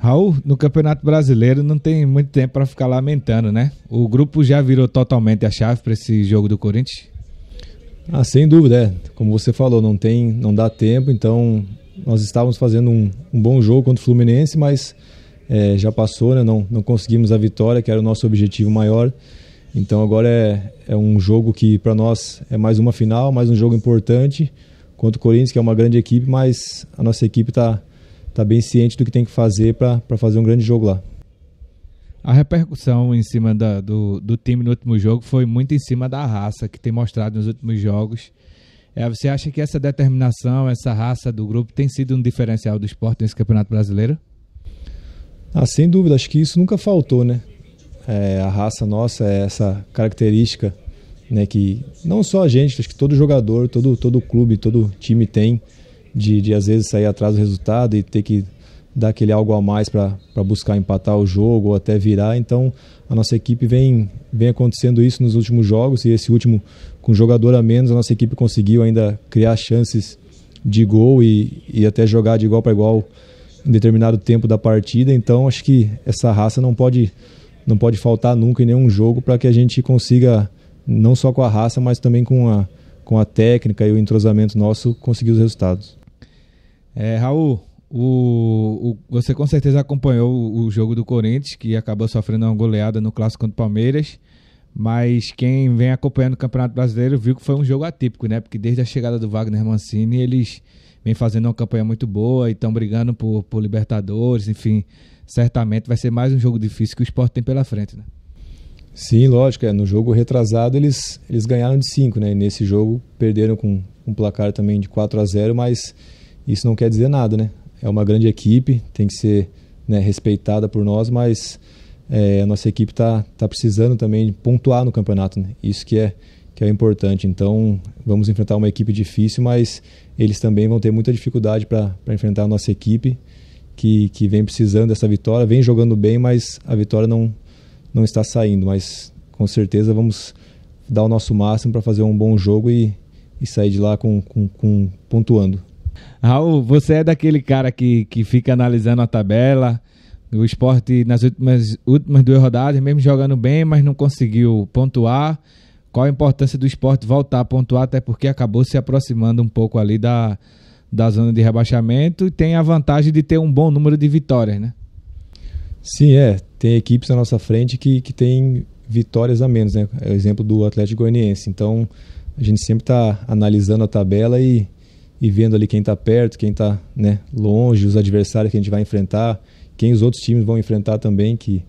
Raul, no Campeonato Brasileiro não tem muito tempo para ficar lamentando, né? O grupo já virou totalmente a chave para esse jogo do Corinthians? Ah, sem dúvida, é. Como você falou, não tem, não dá tempo, então nós estávamos fazendo um, um bom jogo contra o Fluminense, mas é, já passou, né? Não, não conseguimos a vitória, que era o nosso objetivo maior. Então agora é, é um jogo que para nós é mais uma final, mais um jogo importante contra o Corinthians, que é uma grande equipe, mas a nossa equipe está tá bem ciente do que tem que fazer para fazer um grande jogo lá. A repercussão em cima da, do, do time no último jogo foi muito em cima da raça que tem mostrado nos últimos jogos. É, você acha que essa determinação, essa raça do grupo tem sido um diferencial do esporte nesse Campeonato Brasileiro? Ah, sem dúvida, acho que isso nunca faltou, né? É, a raça nossa é essa característica né, que não só a gente, acho que todo jogador, todo, todo clube, todo time tem de, de às vezes sair atrás do resultado e ter que dar aquele algo a mais para buscar empatar o jogo ou até virar. Então, a nossa equipe vem, vem acontecendo isso nos últimos jogos e esse último, com jogador a menos, a nossa equipe conseguiu ainda criar chances de gol e, e até jogar de igual para igual em determinado tempo da partida. Então, acho que essa raça não pode, não pode faltar nunca em nenhum jogo para que a gente consiga, não só com a raça, mas também com a, com a técnica e o entrosamento nosso, conseguir os resultados. É, Raul, o, o, você com certeza acompanhou o, o, jogo do Corinthians, que acabou sofrendo uma goleada no clássico contra o Palmeiras. Mas quem vem acompanhando o Campeonato Brasileiro viu que foi um jogo atípico, né? Porque desde a chegada do Wagner Mancini, eles vêm fazendo uma campanha muito boa e estão brigando por, por Libertadores, enfim. Certamente vai ser mais um jogo difícil que o esporte tem pela frente, né? Sim, lógico. É. No jogo retrasado eles, eles ganharam de 5, né? E nesse jogo perderam com um placar também de 4 a 0 mas isso não quer dizer nada, né? É uma grande equipe, tem que ser né, respeitada por nós, mas é, a nossa equipe está tá precisando também pontuar no campeonato, né? Isso que é que é importante. Então, vamos enfrentar uma equipe difícil, mas eles também vão ter muita dificuldade para enfrentar a nossa equipe, que, que vem precisando dessa vitória, vem jogando bem, mas a vitória não, não está saindo. Mas com certeza vamos dar o nosso máximo para fazer um bom jogo e, e sair de lá com, com, com pontuando. Raul, você é daquele cara que, que fica analisando a tabela, o esporte nas últimas, últimas duas rodadas, mesmo jogando bem, mas não conseguiu pontuar. Qual a importância do esporte voltar a pontuar, até porque acabou se aproximando um pouco ali da, da zona de rebaixamento e tem a vantagem de ter um bom número de vitórias, né? Sim, é. Tem equipes na nossa frente que, que tem vitórias a menos, né? É o exemplo do Atlético Goianiense. Então, a gente sempre está analisando a tabela e e vendo ali quem está perto, quem está né, longe, os adversários que a gente vai enfrentar, quem os outros times vão enfrentar também, que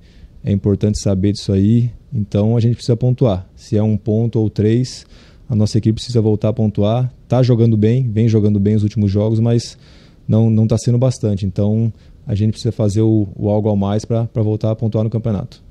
é importante saber disso aí. Então a gente precisa pontuar. Se é um ponto ou três, a nossa equipe precisa voltar a pontuar. Está jogando bem, vem jogando bem os últimos jogos, mas não está sendo bastante. Então a gente precisa fazer o, o algo a mais para voltar a pontuar no campeonato.